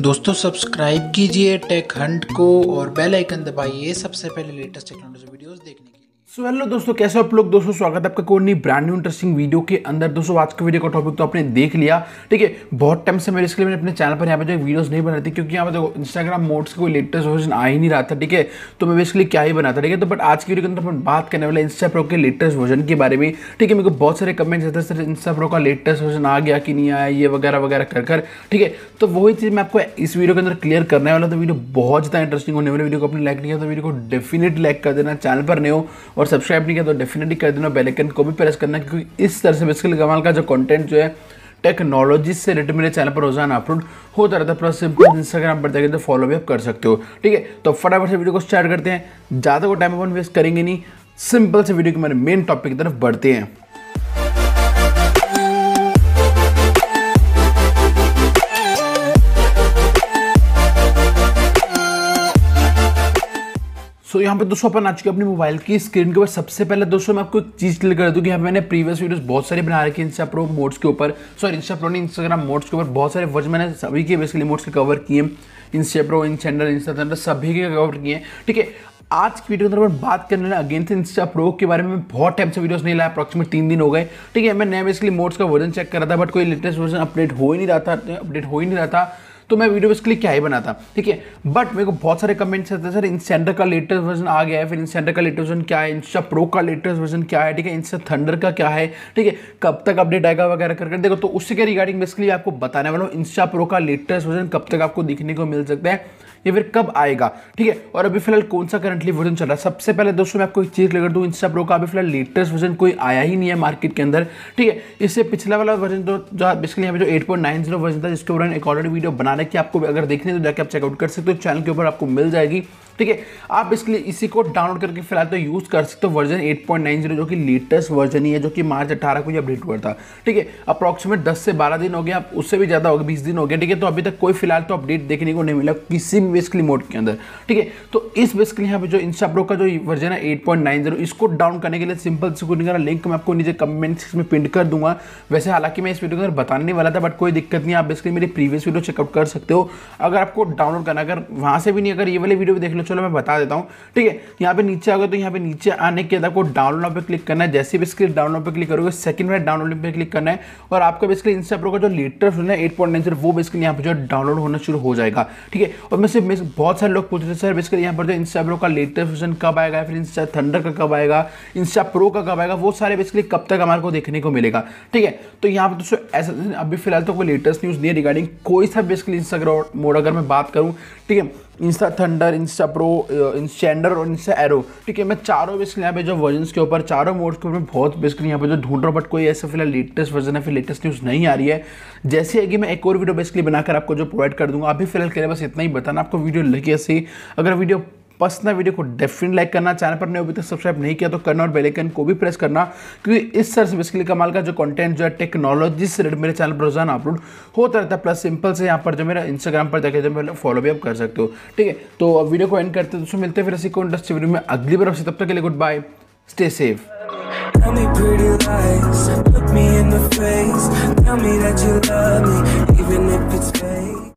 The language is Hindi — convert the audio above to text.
दोस्तों सब्सक्राइब कीजिए टेक हंट को और बेल आइकन दबाइए सबसे पहले लेटेस्ट टेक्नोलॉजी वीडियोस देखने के लिए सो so, हेलो दोस्तों कैसे आप लोग दोस्तों स्वागत है आपका कोई नहीं ब्रांड न्यू इंटरेस्टिंग वीडियो के अंदर दोस्तों आज के वीडियो का टॉपिक तो आपने देख लिया ठीक है बहुत टाइम से मेरे इसके लिए मैंने अपने चैनल पर यहाँ पे जो वीडियोस नहीं बनाती क्योंकि यहाँ पे देखो इंस्टाग्राम मोड्स का कोई लेटेस्ट वर्जन आ ही नहीं रहा था ठीक है तो मैं बेसिकली क्या ही बनाता ठीक है तो बट आज की वीडियो के अंदर अपन बात करने वाले इंस्टा प्रो के लेटेस्ट वर्जन के बारे में ठीक है मेरे को बहुत सारे कमेंट्स आते सर इंस्टा प्रो का लेटेस्ट वर्जन आ गया कि नहीं आया ये वगैरह वगैरह कर कर ठीक है तो वही चीज़ मैं आपको इस वीडियो के अंदर क्लियर करने वाला तो वीडियो बहुत ज़्यादा इंटरेस्टिंग होने वाले वीडियो को अपने लाइक नहीं किया तो वीडियो को डेफिनेट लाइक कर देना चैनल पर नहीं हो और सब्सक्राइब नहीं किया तो डेफिनेटली कर देना बेलाइकन को भी प्रेस करना क्योंकि इस तरह से बेसिकली कमाल का जो कॉन्टेंट जो है टेक्नोलॉजी से रिलेटेड मेरे चैनल पर रोजाना अपलोड होता रहता है प्लस सिंपल इंस्टाग्राम पर जाकर तो फॉलो भी आप कर सकते हो ठीक है तो फटाफट से वीडियो को स्टार्ट करते हैं ज़्यादा को टाइम अपन वेस्ट करेंगे नहीं सिंपल से वीडियो के मेरे मेन टॉपिक की तरफ बढ़ते हैं सो so, यहाँ पे दोस्तों अपन आ चुके अपने मोबाइल की स्क्रीन के ऊपर सबसे पहले दोस्तों मैं आपको चीज़ क्लियर कर दूँ कि यहाँ मैंने प्रीवियस वीडियोस बहुत सारे बना हैं इंस्टा प्रो मोड्स के ऊपर सॉरी इंस्टा प्रो ने इंस्टाग्राम मोड्स के ऊपर बहुत सारे वर्ज मैंने सभी के बेसिकली मोड्स के कवर किए इंस्टा प्रो चैनल इंस्टा सभी के कवर किए ठीक है आज की वीडियो के अंदर बात करने वाला अगेन से इंस्टा प्रो के बारे में बहुत टाइम से वीडियोस नहीं लाया अप्रॉक्सिमेट तीन दिन हो गए ठीक है मैं नया बेसिकली मोड्स का वर्जन चेक कर रहा था बट कोई लेटेस्ट वर्जन अपडेट हो ही नहीं रहा था अपडेट हो ही नहीं रहा था तो मैं वीडियो इसके लिए क्या ही बनाता ठीक है बट मेरे को बहुत सारे कमेंट्स आते हैं सर इंसेंडर का लेटेस्ट वर्जन आ गया है फिर इंसेंडर का लेटेस्ट वर्जन क्या है इंस्टा प्रो का लेटेस्ट वर्जन क्या है ठीक है इंस्टा थंडर का क्या है ठीक है कब तक अपडेट आएगा वगैरह करके देखो तो उससे के रिगार्डिंग बेसिकली आपको बताने वाला हूँ इंस्टा प्रो का लेटेस्ट वर्जन कब तक आपको दिखने को मिल सकता है ये फिर कब आएगा ठीक है और अभी फिलहाल कौन सा करंटली वर्जन चल रहा है सबसे पहले दोस्तों मैं आपको एक चीज़ लेकर दूँ इंस्टा प्रो का अभी फिलहाल लेटेस्ट वर्जन कोई आया ही नहीं है मार्केट के अंदर ठीक है इससे पिछला वाला वर्जन तो जो बेसिकली यहाँ पे जो एट वर्जन था जिसके ऊपर एक ऑलरेडी वीडियो बनाने कि आपको अगर देखने तो जाके आप चेकआउट कर सकते हो चैनल के ऊपर आपको मिल जाएगी ठीक है आप इसलिए इसी को डाउनलोड करके फिलहाल तो यूज़ कर सकते हो वर्जन 8.90 जो कि लेटेस्ट वर्जन ही है जो कि मार्च 18 को ही अपडेट हुआ था ठीक है अप्रॉक्सीमेट दस से बारह दिन हो गया उससे भी ज़्यादा हो गया बीस दिन हो गया ठीक है तो अभी तक कोई फिलहाल तो अपडेट देखने को नहीं मिला किसी भी बेसिकली मोड के अंदर ठीक है तो इस बेसिकली यहाँ पे जो इंस्टाप्रो का जो वर्जन है एट इसको डाउन करने के लिए सिंपल से कुछ लिंक मैं आपको नीचे कमेंट में पिंट कर दूंगा वैसे हालांकि मैं इस वीडियो के अंदर बताने वाला था बट कोई दिक्कत नहीं आप बेसिकली मेरी प्रीवियस वीडियो चेकआउट कर सकते हो अगर आपको डाउनलोड करना अगर वहां से भी नहीं अगर ये वाले वीडियो भी देख लो चलो मैं बता देता हूँ ठीक है यहाँ पे नीचे आ तो यहाँ पे नीचे आने के बाद आपको डाउनलोड पे क्लिक करना है जैसे भी इसके डाउनलोड पे क्लिक करोगे सेकंड में डाउनलोड पे क्लिक करना है और आपका बेसिकली इंस्टा प्रो का जो लेटेस्ट है एट पॉइंट नाइन वो बेसिकली यहाँ पर जो डाउनलोड होना शुरू हो जाएगा ठीक है और मैं सिर्फ बहुत सारे लोग पूछ रहे सर बेसिकली यहाँ पर जो इंस्टा प्रो का लेटेस्ट वर्जन कब आएगा फिर इंस्टा थंडर का कब आएगा इंस्टा प्रो का कब आएगा वो सारे बेसिकली कब तक हमारे को देखने को मिलेगा ठीक है तो यहाँ पर दोस्तों ऐसा अभी फिलहाल तो कोई लेटेस्ट न्यूज़ नहीं है रिगार्डिंग कोई सा बेसिकली इंस्टाग्राम मोड अगर मैं बात करूँ ठीक है Insta Thunder Insta Pro Instander और इंस्टा एरो ठीक है मैं चारों बेसिकली यहाँ पे जो वर्जन के ऊपर चारों मोड्स के ऊपर बहुत बेसिकली यहाँ पे जो ढूंढ रहा हूँ बट कोई ऐसा फिलहाल लेटेस्ट वर्जन है फिर लेटेस्ट न्यूज़ नहीं आ रही है जैसे है कि मैं एक और वीडियो बेसिकली बनाकर आपको जो प्रोवाइड कर दूंगा अभी फिलहाल के लिए बस इतना ही बताना आपको वीडियो लगी ऐसी अगर वीडियो पसंद है वीडियो को डेफिनेट लाइक करना चैनल पर नहीं अभी तक सब्सक्राइब नहीं किया तो करना और बेलेकन को भी प्रेस करना क्योंकि इस सर से बेसिकली कमाल का जो कंटेंट जो है टेक्नोलॉजी से रिलेटेड मेरे चैनल पर रोजाना अपलोड होता रहता है प्लस सिंपल से यहाँ पर जो मेरा इंस्टाग्राम पर जाकर जो मेरा फॉलो भी आप कर सकते हो ठीक है तो अब वीडियो को एंड करते हैं दोस्तों मिलते हैं फिर ऐसी को इंडस्ट्री वीडियो में अगली बार आपसे तब तक के लिए goodbye stay safe Tell me pretty lies, look me in the face Tell me that you love me, even if it's fake